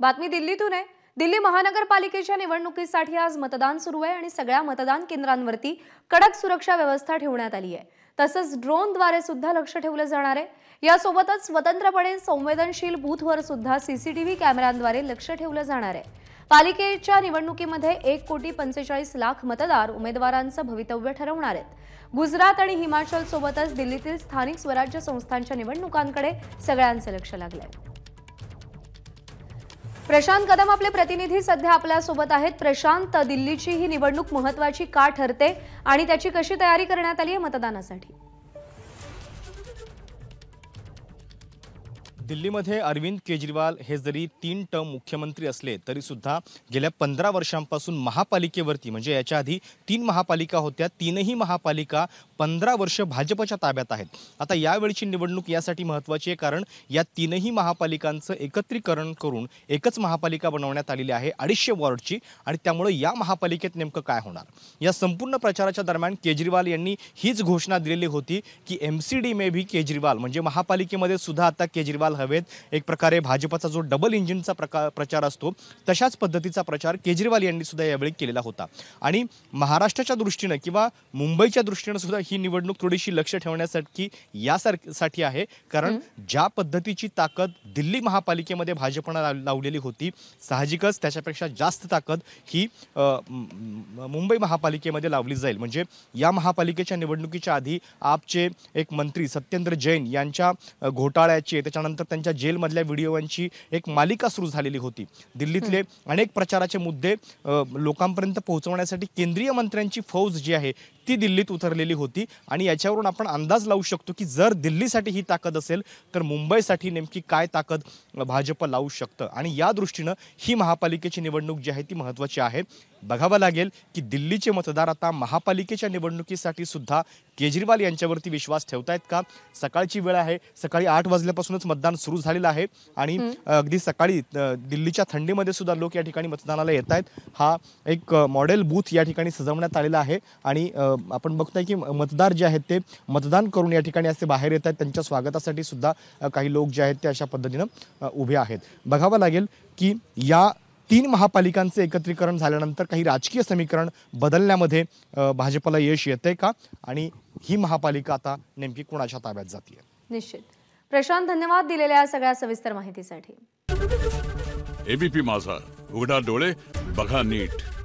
बातमी दिल्लीतून आहे दिल्ली महानगरपालिकेच्या निवडणुकीसाठी आज मतदान सुरू आहे आणि सगळ्या मतदान केंद्रांवरती कडक सुरक्षा व्यवस्था ठेवण्यात आली आहे तसंच ड्रोनद्वारे सुद्धा लक्ष ठेवलं जाणार आहे यासोबतच स्वतंत्रपणे संवेदनशील बूथवर सुद्धा सीसीटीव्ही कॅमेऱ्यांद्वारे लक्ष ठेवलं जाणार आहे पालिकेच्या निवडणुकीमध्ये एक कोटी पंचेचाळीस लाख मतदार उमेदवारांचं भवितव्य ठरवणार आहेत गुजरात आणि हिमाचल सोबतच दिल्लीतील स्थानिक स्वराज्य संस्थांच्या निवडणुकांकडे सगळ्यांचं लक्ष लागलं आहे प्रशांत कदम आपले प्रतिनिधी सध्या सोबत आहेत प्रशांत दिल्लीची ही निवडणूक महत्वाची का ठरते आणि त्याची कशी तयारी करण्यात आली आहे मतदानासाठी दिल्लीमध्ये अरविंद केजरीवाल हे जरी तीन टर्म मुख्यमंत्री असले तरी सुद्धा गेल्या पंधरा वर्षांपासून महापालिकेवरती म्हणजे याच्या आधी तीन महापालिका होत्या तीनही महापालिका पंधरा वर्ष भाजपच्या ताब्यात आहेत आता यावेळीची निवडणूक यासाठी महत्त्वाची आहे कारण या तीनही महापालिकांचं एकत्रीकरण करून एकच महापालिका बनवण्यात आलेली आहे अडीचशे वॉर्डची आणि त्यामुळे या महापालिकेत नेमकं काय होणार या संपूर्ण प्रचाराच्या दरम्यान केजरीवाल यांनी हीच घोषणा दिलेली होती की M C D maybe Kejriwal म्हणजे महापालिकेमध्ये सुद्धा आता केजरीवाल हवेत एक प्रकारे भाजपाचा जो डबल इंजिनचा प्रकार प्रचार असतो तशाच पद्धतीचा प्रचार केजरीवाल यांनी सुद्धा यावेळी केलेला होता आणि महाराष्ट्राच्या दृष्टीनं किंवा मुंबईच्या दृष्टीनं सुद्धा ही निवडणूक थोडीशी लक्ष ठेवण्यासाठी यासाठी आहे कारण ज्या पद्धतीची ताकद दिल्ली महापालिकेमध्ये भाजपनं लावलेली होती साहजिकच त्याच्यापेक्षा जास्त ताकद ही मुंबई महापालिकेमध्ये लावली जाईल म्हणजे या महापालिकेच्या निवडणुकीच्या आधी आपचे एक मंत्री सत्येंद्र जैन यांच्या घोटाळ्याचे त्याच्यानंतर त्यानंतर त्यांच्या जेलमधल्या व्हिडिओंची एक मालिका सुरू झालेली होती दिल्लीतले अनेक प्रचाराचे मुद्दे लोकांपर्यंत पोहोचवण्यासाठी केंद्रीय मंत्र्यांची फौज जी आहे ती दिल्लीत उतरलेली होती आणि याच्यावरून आपण अंदाज लावू शकतो की जर दिल्लीसाठी ही ताकद असेल तर मुंबईसाठी नेमकी काय ताकद भाजप लावू शकतं आणि या दृष्टीनं ही महापालिकेची निवडणूक जी आहे ती महत्त्वाची आहे बघावं लागेल की दिल्लीचे मतदार आता महापालिकेच्या निवडणुकीसाठी सुद्धा केजरीवाल यांच्यावरती विश्वास ठेवतायत का सकाळची वेळ आहे सकाळी आठ वाजल्यापासूनच मतदान सुरू झालेलं आहे आणि अगदी सकाळी दिल्लीच्या थंडीमध्ये सुद्धा लोक या ठिकाणी मतदानाला येत आहेत हा एक मॉडेल बूथ या ठिकाणी सजवण्यात आलेला आहे आणि आपण बघतोय की मतदार जे आहेत ते मतदान करून या ठिकाणी असे बाहेर येत आहेत त्यांच्या स्वागतासाठी सुद्धा काही लोक जे आहेत ते अशा पद्धतीनं उभे आहेत बघावं लागेल की या तीन महापालिकांचे एकत्रीकरण झाल्यानंतर काही राजकीय समीकरण बदलण्यामध्ये भाजपला यश येते का आणि ही महापालिका आता नेमकी कोणाच्या ताब्यात जाते निश्चित प्रशांत धन्यवाद दिलेल्या सगळ्या सविस्तर माहितीसाठी एबीपी माझा उघडा डोळे बघा नीट